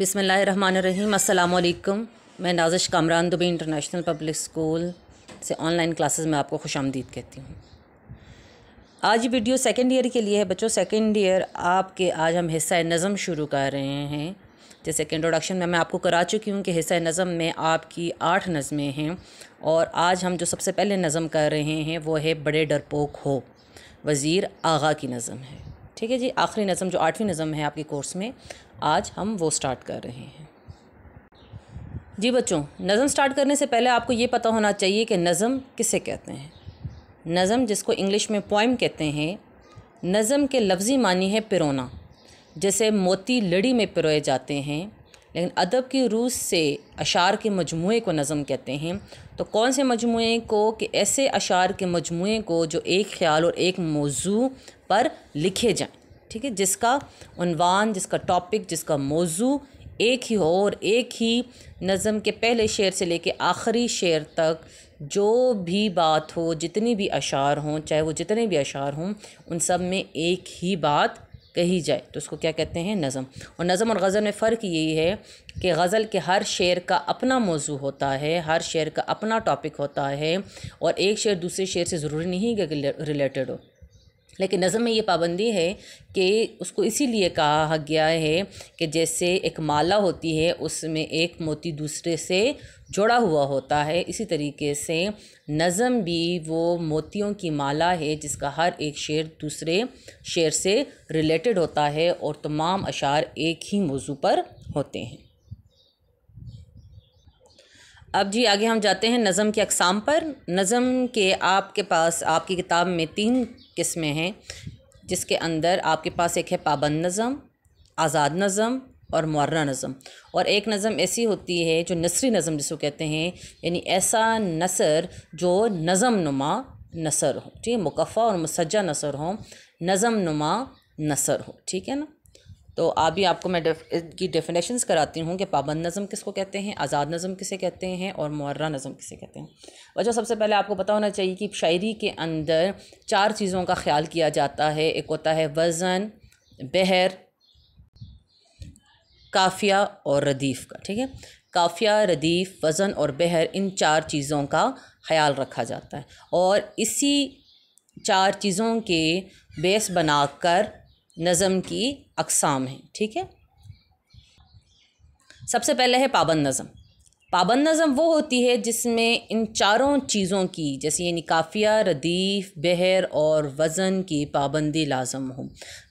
बिसमीम अल्लाम मैं Nazish Kamran Dubai international public school से ऑनलाइन क्लासेस में आपको खुश आमदीद कहती हूँ आज वीडियो सेकेंड ईयर के लिए है बच्चों सेकेंड ईयर आपके आज हम हिस्सा नज़म शुरू कर रहे हैं जैसे कि इंट्रोडक्शन में मैं आपको करा चुकी हूँ कि हिस्सा नज़म में आपकी आठ नज़में हैं और आज हम जो सबसे पहले नज़म कर रहे हैं वो है बड़े डरपोक हो वज़ीर आगा की नज़म है ठीक है जी आखिरी नज़म जो आठवीं नज़म है आपके कोर्स में आज हम वो स्टार्ट कर रहे हैं जी बच्चों नज़म स्टार्ट करने से पहले आपको ये पता होना चाहिए कि नज़म किसे कहते हैं नज़म जिसको इंग्लिश में पोइम कहते हैं नज़म के लफ्ज़ी मानी है पिरोना जैसे मोती लड़ी में पिरोए जाते हैं लेकिन अदब की रूस से अशार के मजमू को नज़म कहते हैं तो कौन से मजमू को कि ऐसे अशार के मजमू को जो एक ख्याल और एक मौजू पर लिखे जाएँ ठीक है जिसका उनवान जिसका टॉपिक जिसका मौजू एक ही हो और एक ही नज़म के पहले शेर से लेके आखिरी शेर तक जो भी बात हो जितनी भी अशार हों चाहे वो जितने भी अशार हों उन सब में एक ही बात कही जाए तो उसको क्या कहते हैं नज़म और नज़म और गज़ल में फ़र्क यही है कि गज़ल के हर शेर का अपना मौजू होता है हर शेर का अपना टॉपिक होता है और एक शेर दूसरे शेर से ज़रूरी नहीं कि रिलेटेड हो लेकिन नज़म में ये पाबंदी है कि उसको इसीलिए कहा गया है कि जैसे एक माला होती है उसमें एक मोती दूसरे से जोड़ा हुआ होता है इसी तरीके से नज़म भी वो मोतियों की माला है जिसका हर एक शेर दूसरे शेर से रिलेटेड होता है और तमाम अशार एक ही मौजू पर होते हैं अब जी आगे हम जाते हैं नज़म के अकसाम पर नज़म के आपके पास आपकी किताब में तीन किस्में हैं जिसके अंदर आपके पास एक है पाबंद नज़म आज़ाद नज़म और मर्रा नज़म और एक नज़म ऐसी होती है जो नसरी नज़म जिसको कहते हैं यानी ऐसा नसर जो नज़म नुमा नसर हो ठीक है मुकफ़ा और मुसजा नसर हो नज़म नुमा नसर हो ठीक है ना तो अभी आपको मैं डेफ, डेफिनेशंस कराती हूँ कि पाबंद नज़म किसको कहते हैं आज़ाद नज़म किसे कहते हैं और मुर्रा नज़म किसे कहते हैं वजह सबसे पहले आपको पता होना चाहिए कि शायरी के अंदर चार चीज़ों का ख्याल किया जाता है एक होता है वज़न बहर काफिया और रदीफ़ का ठीक है काफिया रदीफ़ वज़न और बहर इन चार चीज़ों का ख्याल रखा जाता है और इसी चार चीज़ों के बेस बनाकर नज़म की अकसाम हैं ठीक है सबसे पहले है पाबंद नज़म पाबंद नज़म वो होती है जिसमें इन चारों चीज़ों की जैसे यानी काफ़िया रदीफ़ बहर और वज़न की पाबंदी लाजम हो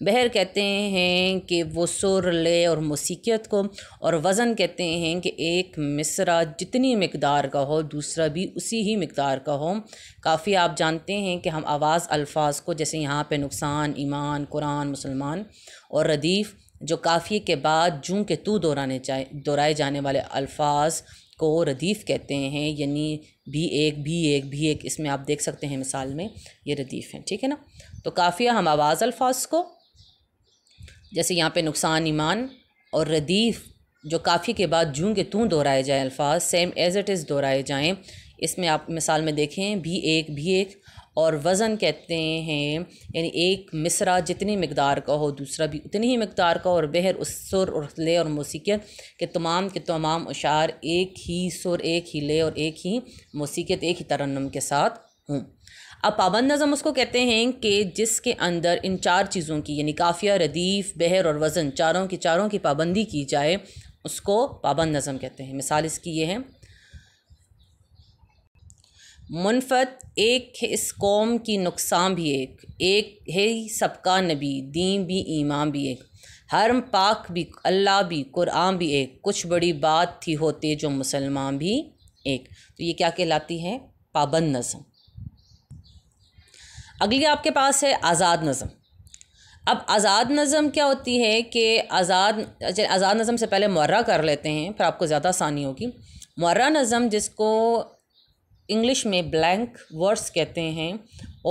बहर कहते हैं कि वो सुर ले और मौसीकियत को और वज़न कहते हैं कि एक मिसरा जितनी मकदार का हो दूसरा भी उसी ही मकदार का हो काफ़ी आप जानते हैं कि हम आवाज़ अल्फाज को जैसे यहाँ पर नुकसान ईमान कुरान मुसलमान और रदीफ़ जो काफ़ी के बाद जूँ के तू दोहराने चाहे दोहराए जाने वाले अल्फाज को रदीफ़ कहते हैं यानी भी एक भी एक भी एक इसमें आप देख सकते हैं मिसाल में ये रदीफ़ हैं ठीक है ना तो काफ़िया हम आवाज़ अल्फाज को जैसे यहाँ पे नुकसान ईमान और रदीफ़ जो काफ़ी के बाद जूँ के तू दोहराए जाएँ अल्फाज सेम एज़ इट इज़ दोहराए जाएँ इसमें आप मिसाल में देखें भी एक भी एक और वज़न कहते हैं यानी एक मिसरा जितनी मकदार का हो दूसरा भी उतनी ही मकदार का हो और बहर उस सुर और ले और मौसीकियत के तमाम के तमाम अशार एक ही सुर एक ही ले और एक ही मौसीकियत एक ही तरन्नम के साथ हूँ अब पाबंद नज़म उसको कहते हैं कि जिसके अंदर इन चार चीज़ों की यानी काफ़िया रदीफ़ बहर और वज़न चारों की चारों की पाबंदी की जाए उसको पाबंद नज़म कहते हैं मिसाल इसकी ये है मुनफत एक है इस कौम की नुकसान भी एक एक है ही सबका नबी दीन भी ईमान भी एक हर पाक भी अल्लाह भी कुरान भी एक कुछ बड़ी बात थी होते जो मुसलमान भी एक तो ये क्या कहलाती है पाबंद नज़म अगली आपके पास है आज़ाद नज़म अब आज़ाद नज़म क्या होती है कि आज़ाद आज़ाद नज़म से पहले मर्रा कर लेते हैं फिर आपको ज़्यादा आसानी होगी मर्रा नज़म जिसको इंग्लिश में ब्लैंक वर्ड्स कहते हैं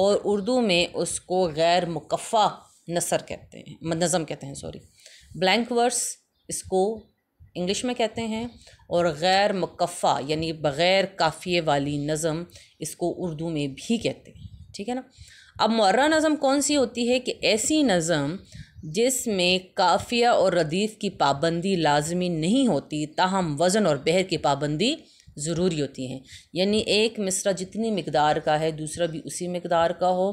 और उर्दू में उसको गैर मुकफ़ा नसर कहते हैं नज़म कहते हैं सॉरी ब्लैंक वर्ड्स इसको इंग्लिश में कहते हैं और गैर मुकफ़ा यानी बग़ैर काफ़िए वाली नज़म इसको उर्दू में भी कहते हैं ठीक है ना अब मर्रा नज़म कौन सी होती है कि ऐसी नज़म जिसमें काफ़िया और रदीफ़ की पाबंदी लाजमी नहीं होती ताहम वज़न और बहर की पाबंदी ज़रूरी होती हैं यानी एक मिसरा जितनी मकदार का है दूसरा भी उसी मकदार का हो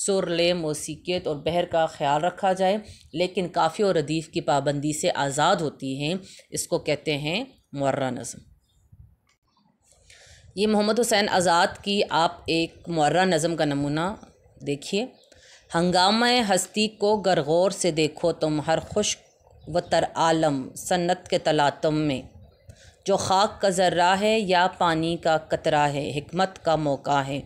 सुर ले मौसीकियत और बहर का ख्याल रखा जाए लेकिन काफ़ी और रदीफ़ की पाबंदी से आज़ाद होती हैं इसको कहते हैं मर्रा नज़म ये मोहम्मद हुसैन आज़ाद की आप एक मर्रा नज़म का नमूना देखिए हंगामा हस्ती को गरगौर से देखो तुम हर खुश व तर आलम सन्नत के तलातम में जो खाक का जर्रा है या पानी का कतरा है हमत का मौका है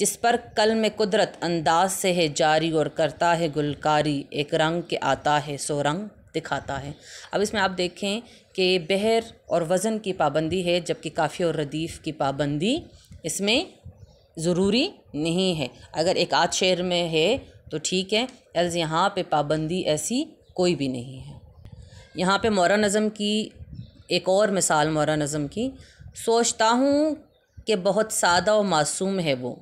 जिस पर कल में कुदरत अंदाज से है जारी और करता है गुलकारी एक रंग के आता है सो रंग दिखाता है अब इसमें आप देखें कि बहर और वज़न की पाबंदी है जबकि काफ़ी और रदीफ़ की पाबंदी इसमें ज़रूरी नहीं है अगर एक आध शेर में है तो ठीक है एल्स यहाँ पे पाबंदी ऐसी कोई भी नहीं है यहाँ पे मौरा नज़म की एक और मिसाल मौरा नज़म की सोचता हूँ कि बहुत सादा और मासूम है वो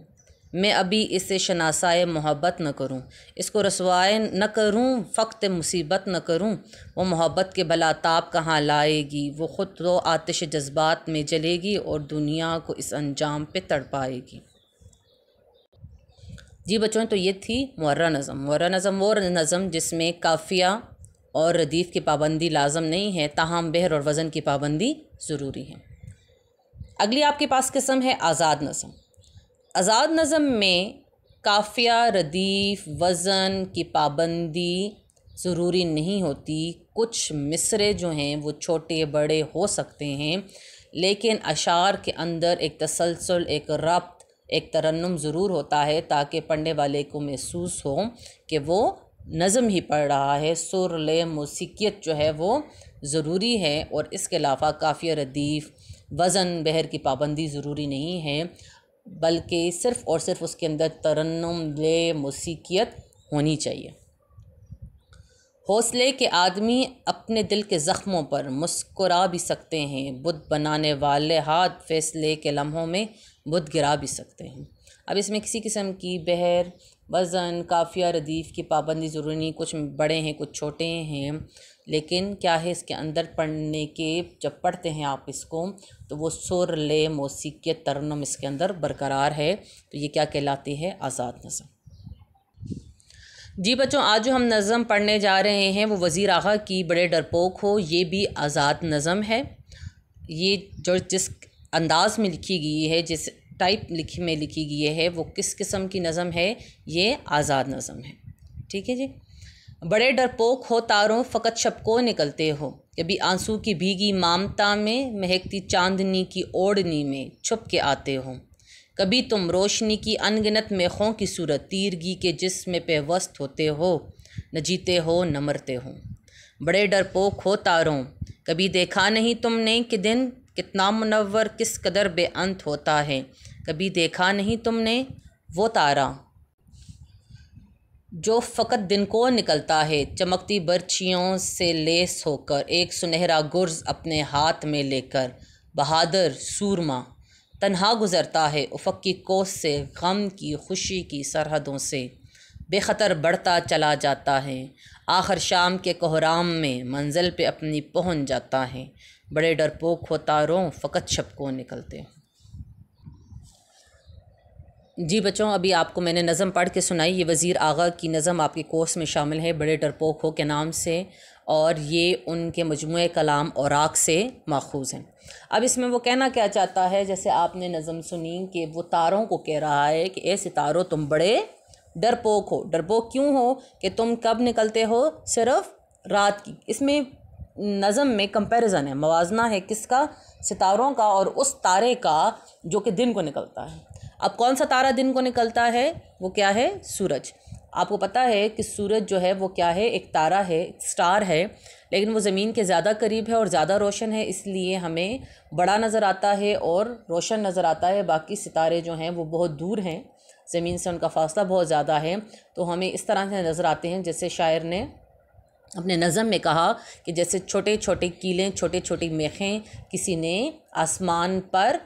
मैं अभी इसे शनासाए मोहब्बत न करूं इसको रसवाए न करूं फ़क्त मुसीबत न करूं वो मोहब्बत के भला ताप कहाँ लाएगी वो ख़ुद तो आतिश जज्बात में जलेगी और दुनिया को इस अंजाम पे तड़पाएगी जी बच्चों तो ये थी मर्रा नज़म मर्रा नज़म वो नज़म जिसमें काफ़िया और रदीफ़ की पाबंदी लाजम नहीं है ताहम बहर और वज़न की पाबंदी ज़रूरी है अगली आपके पास किस्म है आज़ाद नज़म आज़ाद नज़म में काफिया रदीफ़ वज़न की पाबंदी ज़रूरी नहीं होती कुछ मिसरे जो हैं वो छोटे बड़े हो सकते हैं लेकिन अशार के अंदर एक तसलसल एक रब्त एक तरन्नम ज़रूर होता है ताकि पढ़ने वाले को महसूस हो कि वो नज़म ही पढ़ रहा है सुर ले मौसीकीत जो है वो ज़रूरी है और इसके अलावा काफ़ी रदीफ़ वज़न बहर की पाबंदी ज़रूरी नहीं है बल्कि सिर्फ़ और सिर्फ उसके अंदर तरन्नम ले मौसीकीत होनी चाहिए हौसले के आदमी अपने दिल के ज़ख्मों पर मुस्कुरा भी सकते हैं बुत बनाने वाले हाथ फैसले के लम्हों में बुत गिरा भी सकते हैं अब इसमें किसी किस्म की बहर वज़न काफ़िया रदीफ़ की पाबंदी ज़रूरी नहीं कुछ बड़े हैं कुछ छोटे हैं लेकिन क्या है इसके अंदर पढ़ने के जब पढ़ते हैं आप इसको तो वो सुर ले मौसीकी तरनम इसके अंदर बरकरार है तो ये क्या कहलाती है आज़ाद नज़म जी बच्चों आज जो हम नज़म पढ़ने जा रहे हैं वो वज़ी आगा की बड़े डरपोक हो ये भी आज़ाद नज़म है ये जो जिस अंदाज़ में लिखी गई है जिस टाइप लिखी में लिखी गई है वो किस किस्म की नज़म है ये आज़ाद नज़म है ठीक है जी बड़े डरपोक हो तारों फ़कत शपको निकलते हो कभी आंसू की भीगी मामता में महकती चांदनी की ओढ़नी में छुप के आते हो कभी तुम रोशनी की अनगिनत मेखों की सूरत तीरगी के जिसम पे वस्त होते हो न जीते हो न मरते हो बड़े डरपोक हो तारों कभी देखा नहीं तुमने कि दिन कितना मुनवर किस कदर बेअंत होता है कभी देखा नहीं तुमने वो तारा जो फ़कत दिन को निकलता है चमकती बर्छियों से लेस होकर एक सुनहरा गुर्ज अपने हाथ में लेकर बहादुर सूरमा तन्हा गुज़रता है उफक की कोस से गम की खुशी की सरहदों से बेखतर बढ़ता चला जाता है आखिर शाम के कोहराम में मंजिल पे अपनी पहुंच जाता है बड़े डरपोक हो तारों फ़कत शबकों निकलते जी बच्चों अभी आपको मैंने नज़म पढ़ के सुनाई ये वज़ीर आगा की नज़म आपके कोर्स में शामिल है बड़े डरपोक हो के नाम से और ये उनके मजमू कलाम और आग से माखूज हैं अब इसमें वो कहना क्या चाहता है जैसे आपने नज़म सुनी कि वो तारों को कह रहा है कि ऐसे सितारों तुम बड़े डरपोक हो डरपोक क्यों हो कि तुम कब निकलते हो सिर्फ रात की इसमें नज़म में कंपैरिजन है मवाजना है किसका सितारों का और उस तारे का जो कि दिन को निकलता है अब कौन सा तारा दिन को निकलता है वो क्या है सूरज आपको पता है कि सूरज जो है वो क्या है एक तारा है एक स्टार है लेकिन वो ज़मीन के ज़्यादा करीब है और ज़्यादा रोशन है इसलिए हमें बड़ा नज़र आता है और रोशन नज़र आता है बाकी सितारे जो हैं वो बहुत दूर हैं ज़मीन से उनका फासला बहुत ज़्यादा है तो हमें इस तरह से नज़र आते हैं जैसे शायर ने अपने नज़म में कहा कि जैसे छोटे छोटे कीलें छोटे छोटी मेखें किसी ने आसमान पर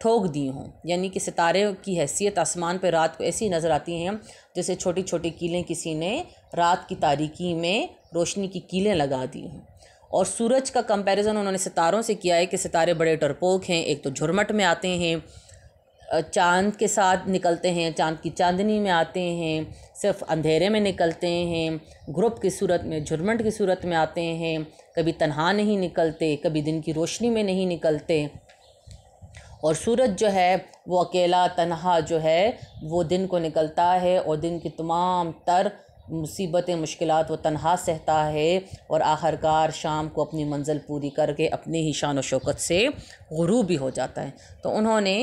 ठोक दी हों यानी कि सितारे की हैसियत आसमान पर रात को ऐसी नज़र आती हैं जैसे छोटी छोटी कीलें किसी ने रात की तारीकी में रोशनी की कीलें लगा दी हों और सूरज का कंपैरिजन उन्होंने सितारों से किया है कि सितारे बड़े डरपोक हैं एक तो झुरमट में आते हैं चांद के साथ निकलते हैं चांद की चांदनी में आते हैं सिर्फ अंधेरे में निकलते हैं ग्रुप की सूरत में झुरमट की सूरत में आते हैं कभी तन्हा नहीं निकलते कभी दिन की रोशनी में नहीं निकलते और सूरज जो है वो अकेला तन्हा जो है वो दिन को निकलता है और दिन की तमाम तर मुसीबतें मुश्किल व तनहा सहता है और आखिरकार शाम को अपनी मंजिल पूरी करके अपने ही शान शौकत से गुरू भी हो जाता है तो उन्होंने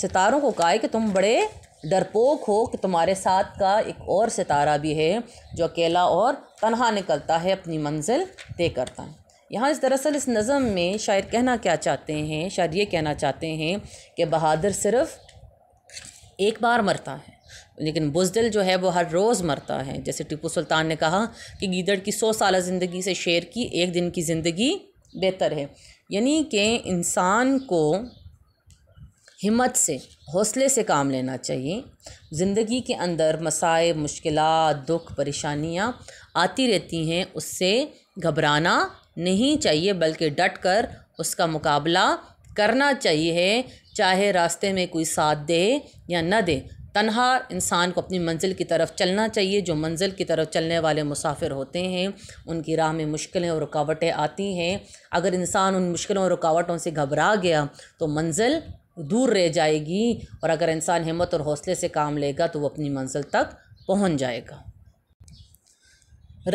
सितारों को कहा कि तुम बड़े डरपोक हो कि तुम्हारे साथ का एक और सितारा भी है जो अकेला और तनहा निकलता है अपनी मंजिल तय करता है यहाँ इस दरअसल इस नज़म में शायर कहना क्या चाहते हैं शायर ये कहना चाहते हैं कि बहादुर सिर्फ़ एक बार मरता है लेकिन बुजदिल जो है वो हर रोज़ मरता है जैसे टिपू सुल्तान ने कहा कि गीदड़ की सौ साल ज़िंदगी से शेर की एक दिन की ज़िंदगी बेहतर है यानी कि इंसान को हिम्मत से हौसले से काम लेना चाहिए ज़िंदगी के अंदर मसाए मुश्किल दुख परेशानियाँ आती रहती हैं उससे घबराना नहीं चाहिए बल्कि डट कर उसका मुकाबला करना चाहिए चाहे रास्ते में कोई साथ दे या न दे तनहा इंसान को अपनी मंजिल की तरफ चलना चाहिए जो मंजिल की तरफ चलने वाले मुसाफिर होते हैं उनकी राह में मुश्किलें और रुकावटें आती हैं अगर इंसान उन मुश्किलों और रुकावटों से घबरा गया तो मंजिल दूर रह जाएगी और अगर इंसान हिम्मत और हौसले से काम लेगा तो वो अपनी मंजिल तक पहुँच जाएगा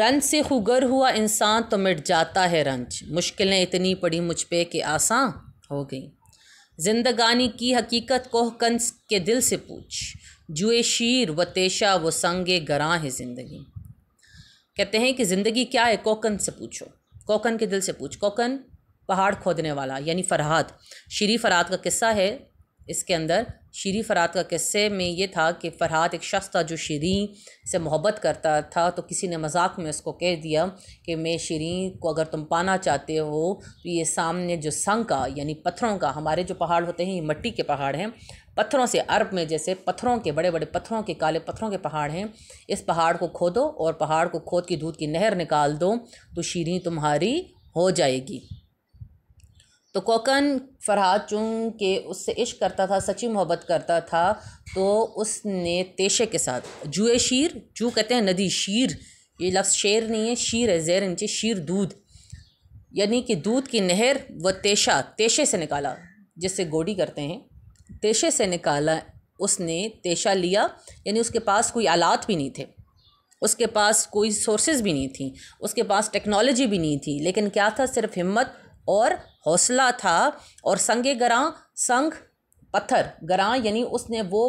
रंज से खुगर हुआ इंसान तो मिट जाता है रंज मुश्किलें इतनी पड़ी मुझ पे कि आसान हो गई जिंदगानी की हकीकत कोह कंस के दिल से पूछ जुए शीर व तेशा व संग गरां है ज़िंदगी कहते हैं कि ज़िंदगी क्या है कोकन से पूछो कोकन के दिल से पूछ कोकन पहाड़ खोदने वाला यानी फरहाद शीरी फरहाद का किस्सा है इसके अंदर शीरी फरहाद का किस्से में ये था कि फरहाद एक शख्स था जो शीरीं से मोहब्बत करता था तो किसी ने मजाक में उसको कह दिया कि मैं शीरीं को अगर तुम पाना चाहते हो तो ये सामने जो संग का यानी पत्थरों का हमारे जो पहाड़ होते हैं ये मट्टी के पहाड़ हैं पत्थरों से अरब में जैसे पत्थरों के बड़े बड़े पत्थरों के काले पत्थरों के पहाड़ हैं इस पहाड़ को खोदो और पहाड़ को खोद के दूध की नहर निकाल दो तो शीरी तुम्हारी हो जाएगी तो कोकन फरहाद के उससे इश्क करता था सच्ची मोहब्बत करता था तो उसने तेशे के साथ जुए शीर जू कहते हैं नदी शीर ये लफ्ज़ शेर नहीं है शीर है जैर नीचे शीर दूध यानी कि दूध की नहर व तेशा तेशे से निकाला जिससे गोडी करते हैं तेशे से निकाला उसने तेशा लिया यानी उसके पास कोई आलात भी नहीं थे उसके पास कोई सोर्सेज भी नहीं थी उसके पास टेक्नोलॉजी भी नहीं थी लेकिन क्या था सिर्फ हिम्मत और हौसला था और संगे गरां संग पत्थर गरां यानी उसने वो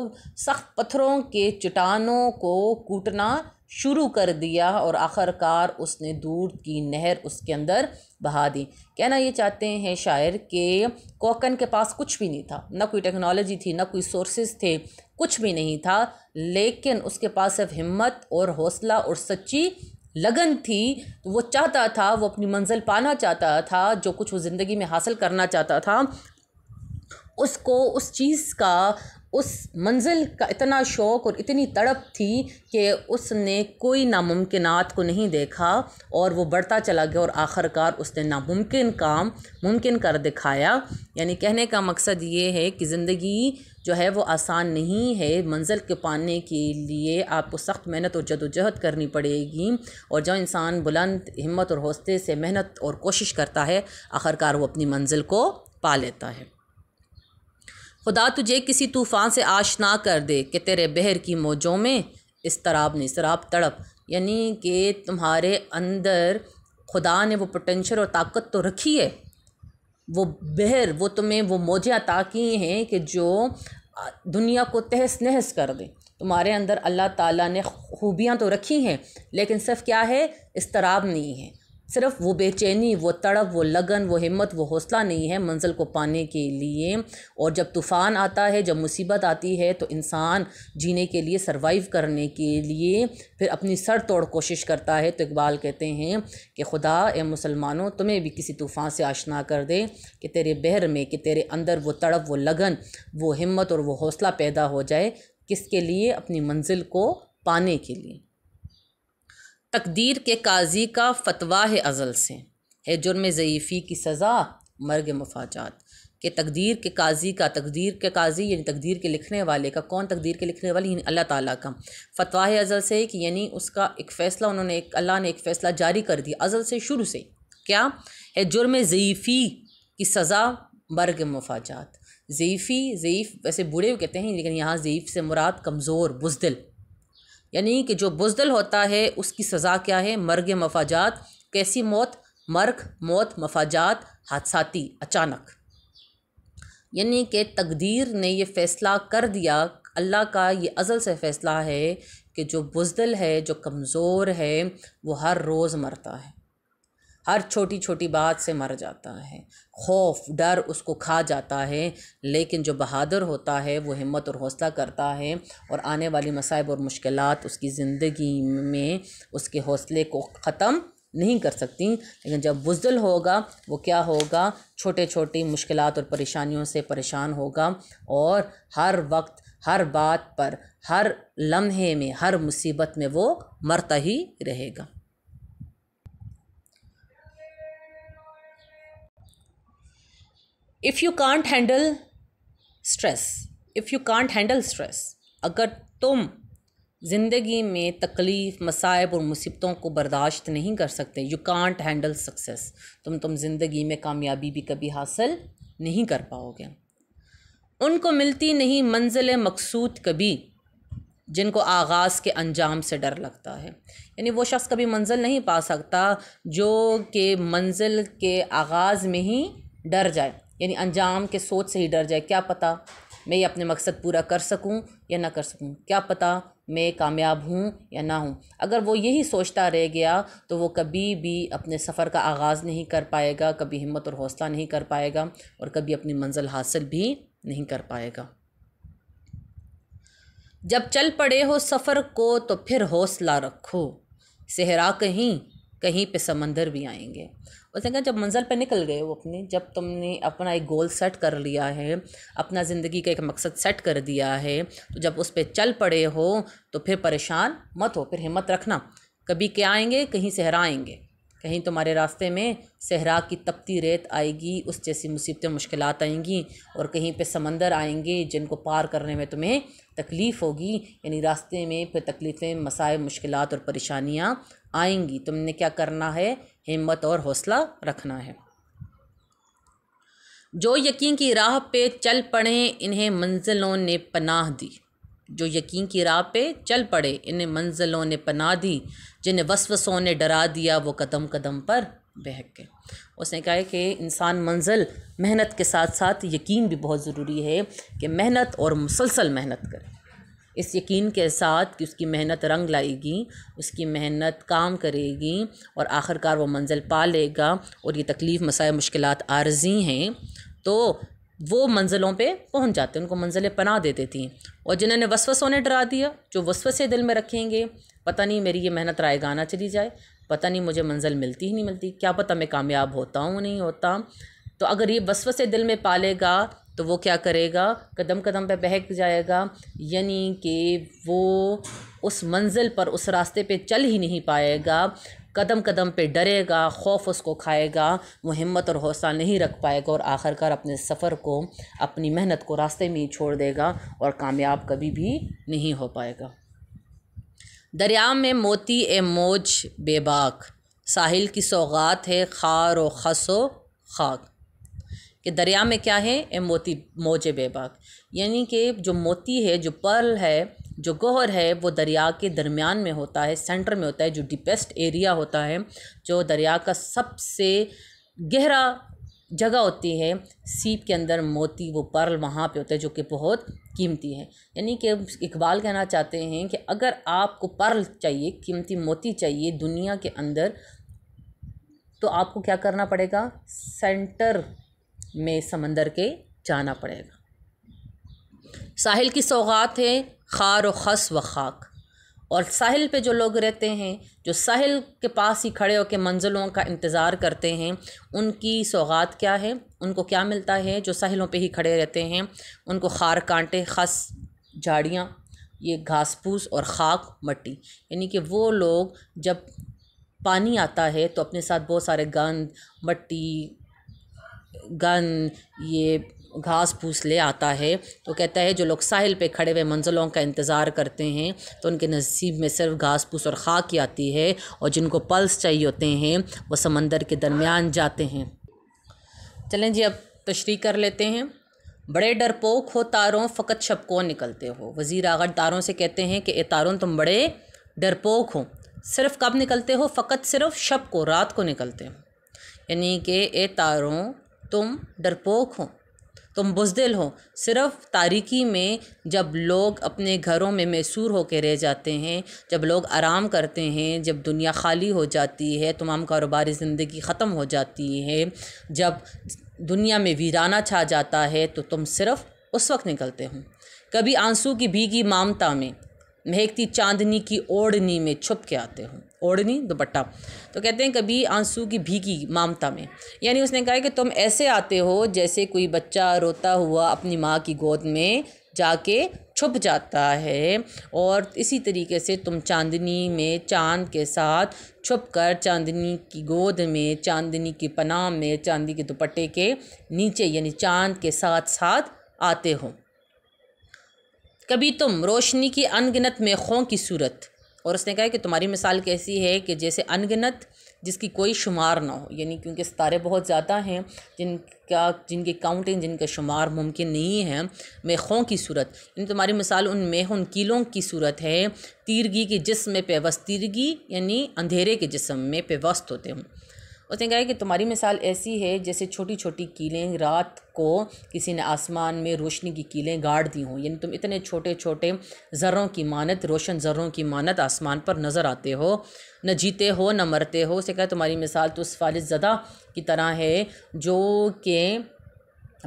सख्त पत्थरों के चटानों को कूटना शुरू कर दिया और आखिरकार उसने दूध की नहर उसके अंदर बहा दी कहना ये चाहते हैं शायर के कोकन के पास कुछ भी नहीं था ना कोई टेक्नोलॉजी थी ना कोई सोर्सेज थे कुछ भी नहीं था लेकिन उसके पास सिर्फ हिम्मत और हौसला और सच्ची लगन थी तो वो चाहता था वो अपनी मंजिल पाना चाहता था जो कुछ वो ज़िंदगी में हासिल करना चाहता था उसको उस चीज़ का उस मंजिल का इतना शौक़ और इतनी तड़प थी कि उसने कोई नामुमकिन को नहीं देखा और वो बढ़ता चला गया और आखिरकार उसने नामुमकिन काम मुमकिन कर दिखाया यानी कहने का मकसद ये है कि ज़िंदगी जो है वो आसान नहीं है मंजिल के पाने के लिए आपको सख्त मेहनत और जदोजहद करनी पड़ेगी और जो इंसान बुलंद हिम्मत और हौसले से मेहनत और कोशिश करता है आखिरकार वो अपनी मंजिल को पा लेता है खुदा तुझे किसी तूफ़ान से आशना कर दे कि तेरे बहर की मौजों में इस तराब ने शराब तड़प यानी कि तुम्हारे अंदर खुदा ने वो पोटेंशल और ताकत तो रखी है वो बहर वो तुम्हें वो मौजें अता की हैं कि जो दुनिया को तहस नहस कर दें तुम्हारे अंदर अल्लाह ताला ने खूबियां तो रखी हैं लेकिन सिर्फ क्या है इस तराब नहीं है सिर्फ वो बेचैनी वो तड़प वो लगन वो हिम्मत वो हौसला नहीं है मंजिल को पाने के लिए और जब तूफ़ान आता है जब मुसीबत आती है तो इंसान जीने के लिए सर्वाइव करने के लिए फिर अपनी सर तोड़ कोशिश करता है तो इकबाल कहते हैं कि खुदा ए मुसलमानों तुम्हें भी किसी तूफ़ान से आशना कर दे कि तेरे बहर में कि तेरे अंदर वो तड़प वो लगन वो हिम्मत और वो हौसला पैदा हो जाए किसके लिए अपनी मंजिल को पाने के लिए तकदीर के काजी का फतवा है अज़ल से है जुर्म ज़यीफ़ी की सज़ा मर्ग मफाजात के तकदीर के काजी का तकदीर के काजी यानी तकदीर के लिखने वाले का कौन तकदीर के लिखने वाले यानी अल्लाह ताला का फतवा है अज़ल से कि यानी उसका एक फ़ैसला उन्होंने एक अल्लाह ने एक फ़ैसला जारी कर दिया अज़ल से शुरू से क्या है जुर्म ज़यीफ़ी की सज़ा मर्ग मफाजात ज़यीफ़ी ज़यीफ़ वैसे बूढ़े कहते हैं लेकिन यहाँ ज़यीफ़ से मुराद कमज़ोर बुजदिल यानी कि जो बुजदल होता है उसकी सज़ा क्या है मर्ग मफाजात कैसी मौत मर्ग मौत मफाजात हादसाती अचानक यानी कि तकदीर ने ये फ़ैसला कर दिया अल्लाह का ये अज़ल से फ़ैसला है कि जो बुजदल है जो कमज़ोर है वो हर रोज़ मरता है हर छोटी छोटी बात से मर जाता है खौफ डर उसको खा जाता है लेकिन जो बहादुर होता है वो हिम्मत और हौसला करता है और आने वाली मसाइब और मुश्किल उसकी ज़िंदगी में उसके हौसले को ख़त्म नहीं कर सकती लेकिन जब बुजल होगा वो क्या होगा छोटे छोटी मुश्किल और परेशानियों से परेशान होगा और हर वक्त हर बात पर हर लम्हे में हर मुसीबत में वो मरता ही रहेगा if you can't handle stress if you can't handle stress अगर तुम ज़िंदगी में तकलीफ़ मसायब और मुसीबतों को बर्दाश्त नहीं कर सकते यू कांट हैंडल सक्सेस तुम तुम ज़िंदगी में कामयाबी भी कभी हासिल नहीं कर पाओगे उनको मिलती नहीं मंजिल मकसूद कभी जिनको आगाज़ के अंजाम से डर लगता है यानी वो शख्स कभी मंजिल नहीं पा सकता जो कि मंजिल के आगाज़ में ही डर जाए यानी अंजाम के सोच से ही डर जाए क्या पता मैं ये अपने मकसद पूरा कर सकूं या ना कर सकूं क्या पता मैं कामयाब हूं या ना हूं अगर वो यही सोचता रह गया तो वो कभी भी अपने सफ़र का आगाज़ नहीं कर पाएगा कभी हिम्मत और हौसला नहीं कर पाएगा और कभी अपनी मंजिल हासिल भी नहीं कर पाएगा जब चल पड़े हो सफ़र को तो फिर हौसला रखो सहरा कहीं कहीं पे समंदर भी आएंगे उसने कहा जब मंजिल पे निकल गए वो अपने जब तुमने अपना एक गोल सेट कर लिया है अपना ज़िंदगी का एक मकसद सेट कर दिया है तो जब उस पर चल पड़े हो तो फिर परेशान मत हो फिर हिम्मत रखना कभी क्या आएंगे कहीं सहरा आएंगे कहीं तुम्हारे रास्ते में सहरा की तपती रेत आएगी उस जैसी मुसीबतें मुश्किल आएंगी और कहीं पे समंदर आएंगे जिनको पार करने में तुम्हें तकलीफ़ होगी यानी रास्ते में फिर तकलीफ़ें मसाए मुश्किल और परेशानियाँ आएंगी तुमने क्या करना है हिम्मत और हौसला रखना है जो यकीन की राह पे चल पड़े इन्हें मंजिलों ने पनाह दी जो यकीन की राह पे चल पड़े इन्हें मंजिलों ने पनाह दी जिन्हें वसवसों ने डरा दिया वो कदम कदम पर बहक के उसने कहा है कि इंसान मंजिल मेहनत के साथ साथ यकीन भी बहुत ज़रूरी है कि मेहनत और मुसलसल मेहनत करें इस यकीन के साथ कि उसकी मेहनत रंग लाएगी उसकी मेहनत काम करेगी और आखिरकार वो मंजिल पा लेगा और ये तकलीफ़ मसाए मुश्किल आर्जी हैं तो वो मंजिलों पे पहुंच जाते उनको मंजिलें पना दे देती हैं और जिन्होंने वसवसों ने डरा दिया जो वसवसे दिल में रखेंगे पता नहीं मेरी ये मेहनत रायगाना चली जाए पता नहीं मुझे मंजिल मिलती ही नहीं मिलती क्या पता मैं कामयाब होता हूँ नहीं होता तो अगर ये वसवसे दिल में पालेगा तो वो क्या करेगा कदम कदम पे बहक जाएगा यानी कि वो उस मंजिल पर उस रास्ते पे चल ही नहीं पाएगा कदम कदम पे डरेगा खौफ उसको खाएगा वो हिम्मत और हौसला नहीं रख पाएगा और आखिरकार अपने सफ़र को अपनी मेहनत को रास्ते में ही छोड़ देगा और कामयाब कभी भी नहीं हो पाएगा दरिया में मोती ए मोज बेबाक साहिल की सौगात है खार व खसो खाक कि दरिया में क्या है ए मोती मोजे बेबाक यानी कि जो मोती है जो पर्ल है जो गोहर है वो दरिया के दरमियान में होता है सेंटर में होता है जो डिपेस्ट एरिया होता है जो दरिया का सबसे गहरा जगह होती है सीप के अंदर मोती वो पर्ल वहाँ पे होता है जो कि बहुत कीमती है यानी कि इकबाल कहना चाहते हैं कि अगर आपको पर्ल चाहिए कीमती मोती चाहिए दुनिया के अंदर तो आपको क्या करना पड़ेगा सेंटर में समंदर के जाना पड़ेगा साहिल की सौगात है खार व खस व खाक और साहिल पे जो लोग रहते हैं जो साहिल के पास ही खड़े होकर मंजिलों का इंतज़ार करते हैं उनकी सौगात क्या है उनको क्या मिलता है जो साहिलों पे ही खड़े रहते हैं उनको खार कांटे खस झाड़ियाँ ये घास फूस और खाक मट्टी यानी कि वो लोग जब पानी आता है तो अपने साथ बहुत सारे गंद मट्टी गन ये घास फूस ले आता है तो कहता है जो लोग साहिल पे खड़े हुए मंजिलों का इंतज़ार करते हैं तो उनके नसीब में सिर्फ घास फूस और खाक ही आती है और जिनको पल्स चाहिए होते हैं वो समंदर के दरमियान जाते हैं चलें जी अब तशरी कर लेते हैं बड़े डरपोक हो तारों फ़कत छपको निकलते हो वज़ीर आगर तारों से कहते हैं कि ए तारों तुम बड़े डरपोक हो सिर्फ कब निकलते हो फ़कत सिर्फ शब को रात को निकलते हो यानी कि ए तारों तुम डरपोक हो तुम बुजदिल हो सिर्फ तारीकी में जब लोग अपने घरों में मैसूर होकर रह जाते हैं जब लोग आराम करते हैं जब दुनिया खाली हो जाती है तमाम कारोबारी ज़िंदगी ख़त्म हो जाती है जब दुनिया में वीराना छा जाता है तो तुम सिर्फ उस वक्त निकलते हो कभी आंसू की भीगी मामता में महकती चांदनी की ओढ़नी में छुप के आते हो ओढ़नी दुपट्टा तो कहते हैं कभी आंसू की भीगी मामता में यानी उसने कहा कि तुम ऐसे आते हो जैसे कोई बच्चा रोता हुआ अपनी माँ की गोद में जाके छुप जाता है और इसी तरीके से तुम चांदनी में चांद के साथ छुप कर चांदनी की गोद में चांदनी की पनाह में चांदी के दुपट्टे के नीचे यानी चांद के साथ साथ आते हो कभी तुम रोशनी की अनगिनत मेखों की सूरत और उसने कहा कि तुम्हारी मिसाल कैसी है कि जैसे अनगिनत जिसकी कोई शुमार ना हो यानी क्योंकि सितारे बहुत ज़्यादा हैं जिनका जिनके काउंटिंग जिनका शुमार मुमकिन नहीं है मेखों की सूरत यानी तुम्हारी मिसाल उन मेह उन कीलों की सूरत है तीरगी के जिसम में पेवस्त तीरगी यानी अंधेरे के जिसम में पेवस्त होते हों उसने कहा कि तुम्हारी मिसाल ऐसी है जैसे छोटी छोटी कीलें रात को किसी ने आसमान में रोशनी की कीलें गाड़ दी हों यानी तुम इतने छोटे छोटे ज़र्रों की मानत रोशन ज़र्रों की मानत आसमान पर नज़र आते हो न जीते हो न मरते हो उसने कहा तुम्हारी मिसाल तो उस फालिजदा की तरह है जो कि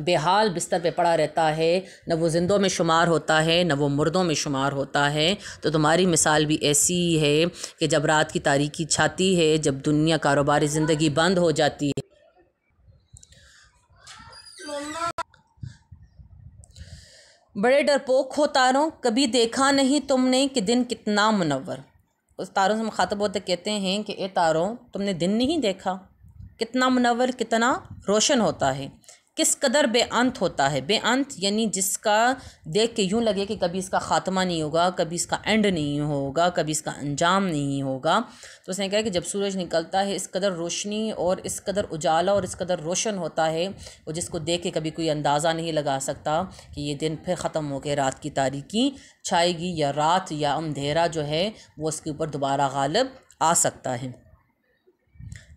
बेहाल बिस्तर पे पड़ा रहता है न वो ज़िंदों में शुमार होता है न वो मुर्दों में शुमार होता है तो तुम्हारी मिसाल भी ऐसी ही है कि जब रात की तारीकी छाती है जब दुनिया कारोबारी ज़िंदगी बंद हो जाती है बड़े डरपोक हो तारों कभी देखा नहीं तुमने कि दिन कितना मुनवर उस तारों से मुखातब होते कहते हैं कि ए तारों तुमने दिन नहीं देखा कितना मुनवर कितना रोशन होता है किस कदर बेअंत होता है बेअंत यानी जिसका देख के यूँ लगे कि कभी इसका ख़ात्मा नहीं होगा कभी इसका एंड नहीं होगा कभी इसका अंजाम नहीं होगा तो उसने कहा कि जब सूरज निकलता है इस कदर रोशनी और इस कदर उजाला और इस कदर रोशन होता है और जिसको देख के कभी कोई अंदाज़ा नहीं लगा सकता कि ये दिन फिर ख़त्म हो गए रात की तारीकी छाएगी या रात या अंधेरा जो है वो उसके ऊपर दोबारा गालब आ सकता है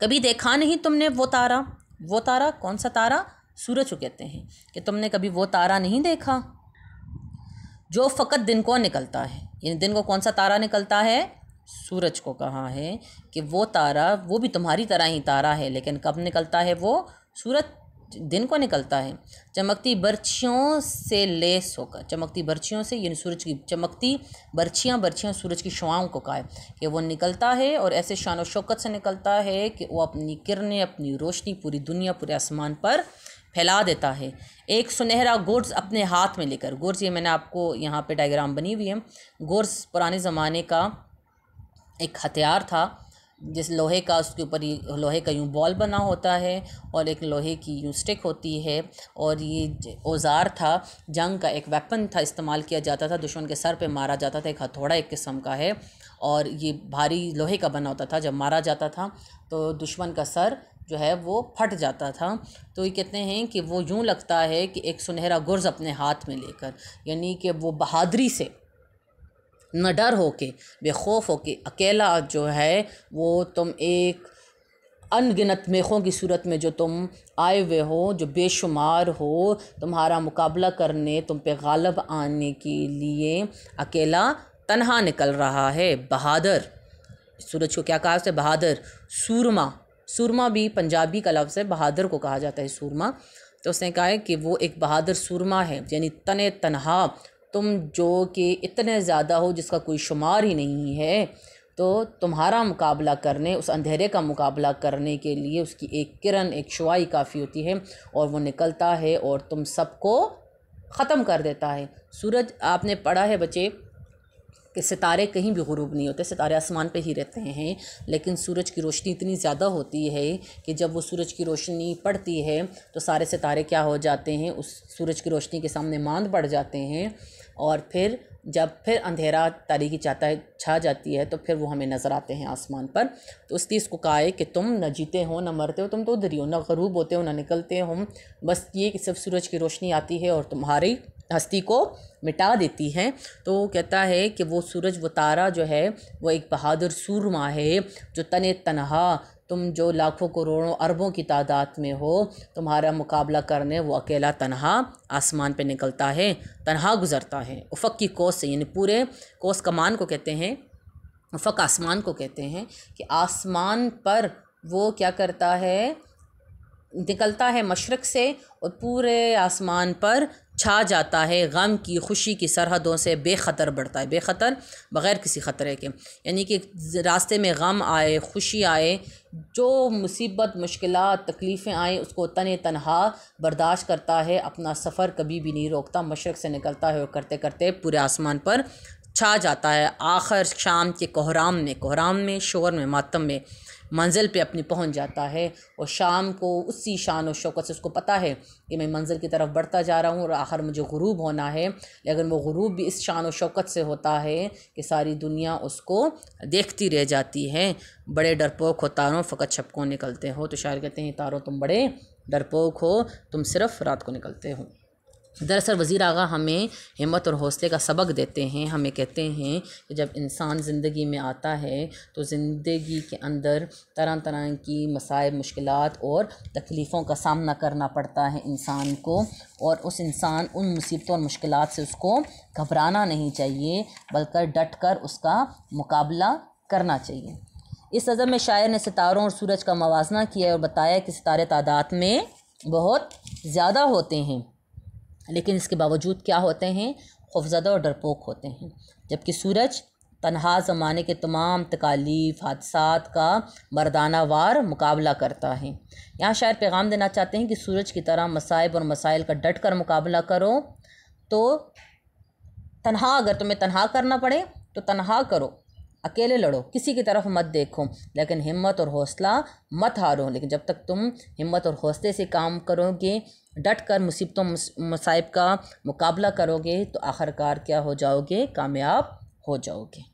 कभी देखा नहीं तुमने वो तारा वो तारा कौन सा तारा सूरज को कहते हैं कि तुमने कभी वो तारा नहीं देखा जो फ़कत दिन को निकलता है यानी दिन को कौन सा तारा निकलता है सूरज को कहा है कि वो तारा वो भी तुम्हारी तरह ही तारा है लेकिन कब निकलता है वो सूरज दिन को निकलता है चमकती बर्छियों से लेस होकर चमकती बर्छियों से यानी सूरज की चमकती बर्छियाँ बर्छियाँ सूरज की शुआओं को कहा है कि वो निकलता है और ऐसे शान शौकत से निकलता है कि वो अपनी किरणें अपनी रोशनी पूरी दुनिया पूरे आसमान पर फैला देता है एक सुनहरा गुर्ज अपने हाथ में लेकर गुर्ज ये मैंने आपको यहाँ पे डायग्राम बनी हुई है गुर्ज पुराने ज़माने का एक हथियार था जिस लोहे का उसके ऊपर लोहे का यूँ बॉल बना होता है और एक लोहे की यूँ स्टिक होती है और ये औजार था जंग का एक वेपन था इस्तेमाल किया जाता था दुश्मन के सर पे मारा जाता था एक हथौड़ा एक किस्म का है और ये भारी लोहे का बना होता था जब मारा जाता था तो दुश्मन का सर जो है वो फट जाता था तो ये कहते हैं कि वो यूँ लगता है कि एक सुनहरा गुर्ज़ अपने हाथ में लेकर यानी कि वो बहादरी से न डर हो के बेखौफ हो के अकेला जो है वो तुम एक अनगिनत मेखों की सूरत में जो तुम आए हुए हो जो बेशुमार हो तुम्हारा मुकाबला करने तुम पे गालब आने के लिए अकेला तनहा निकल रहा है बहादुर सूरज को क्या कहा उसने बहादुर सूरमा सुरमा भी पंजाबी का लफ्ज़ है बहादुर को कहा जाता है सुरमा तो उसने कहा है कि वो एक बहादुर सुरमा है यानी तन तनहा तुम जो कि इतने ज़्यादा हो जिसका कोई शुमार ही नहीं है तो तुम्हारा मुकाबला करने उस अंधेरे का मुकाबला करने के लिए उसकी एक किरण एक शुआई काफ़ी होती है और वो निकलता है और तुम सबको ख़त्म कर देता है सूरज आपने पढ़ा है बच्चे कि सितारे कहीं भी गुरूब नहीं होते सितारे आसमान पे ही रहते हैं लेकिन सूरज की रोशनी इतनी ज़्यादा होती है कि जब वो सूरज की रोशनी पड़ती है तो सारे सितारे क्या हो जाते हैं उस सूरज की रोशनी के सामने मांद बढ़ जाते हैं और फिर जब फिर अंधेरा तारीखी चाहता है छा जाती है तो फिर वो हमें नज़र आते हैं आसमान पर तो उस चीज़ को कहा है कि तुम न जीते हो न मरते हो तुम तो उधर ही हो न गरूब होते हो ना निकलते हो बस ये कि सिर्फ सूरज की रोशनी आती है और तुम्हारी हस्ती को मिटा देती हैं तो कहता है कि वो सूरज वो तारा जो है वो एक बहादुर सूरमा है जो तन तनहा तुम जो लाखों करोड़ों अरबों की तादाद में हो तुम्हारा मुकाबला करने वो अकेला तनहा आसमान पे निकलता है तनहा गुज़रता है उफ़क की कोस से यानी पूरे कोस कमान को कहते हैं उफ़क आसमान को कहते हैं कि आसमान पर वो क्या करता है निकलता है मशरक़ से और पूरे आसमान पर छा जाता है गम की खुशी की सरहदों से बेखतर बढ़ता है बेखतर बग़ैर किसी ख़तरे के यानी कि रास्ते में गम आए खुशी आए जो मुसीबत मुश्किल तकलीफ़ें आएँ उसको तन तनहा बर्दाश्त करता है अपना सफ़र कभी भी नहीं रोकता मशरक़ से निकलता है और करते करते पूरे आसमान पर छा जाता है आखिर शाम के कोहराम में कोहराम में शोर में मातम में मंजिल पे अपनी पहुंच जाता है और शाम को उसी शान और शौकत से उसको पता है कि मैं मंजिल की तरफ बढ़ता जा रहा हूँ और आखिर मुझे गुरूब होना है लेकिन वो गुरूब भी इस शान और शौकत से होता है कि सारी दुनिया उसको देखती रह जाती है बड़े डरपोक हो तारों फ़कत छपकों निकलते हो तो शायर कहते हैं तारों तुम बड़े डरपोक हो तुम सिर्फ़ रात को निकलते हो दरअसल वज़ी आगा हमें हिम्मत और हौसले का सबक देते हैं हमें कहते हैं कि जब इंसान ज़िंदगी में आता है तो ज़िंदगी के अंदर तरह तरह की मसायब मुश्किल और तकलीफ़ों का सामना करना पड़ता है इंसान को और उस इंसान उन मुसीबतों और मुश्किल से उसको घबराना नहीं चाहिए बल्कि डट कर उसका मुकाबला करना चाहिए इस अज़र में शायर ने सितारों और सूरज का मवाजना किया और बताया कि सितारे तादाद में बहुत ज़्यादा होते हैं लेकिन इसके बावजूद क्या होते हैं खौफजदा और डरपोक होते हैं जबकि सूरज तनहा ज़माने के तमाम तकालीफ हादसा का मरदाना वार मुकाबला करता है यहाँ शायर पैगाम देना चाहते हैं कि सूरज की तरह मसाइब और मसाइल का डट कर मुकाबला करो तो तनहा अगर तुम्हें तनहा करना पड़े तो तनहा करो अकेले लड़ो किसी की तरफ मत देखो लेकिन हिम्मत और हौसला मत हारो लेकिन जब तक तुम हिम्मत और हौसले से काम करोगे डट कर मुसीबतों मसाइब का मुकाबला करोगे तो आखिरकार क्या हो जाओगे कामयाब हो जाओगे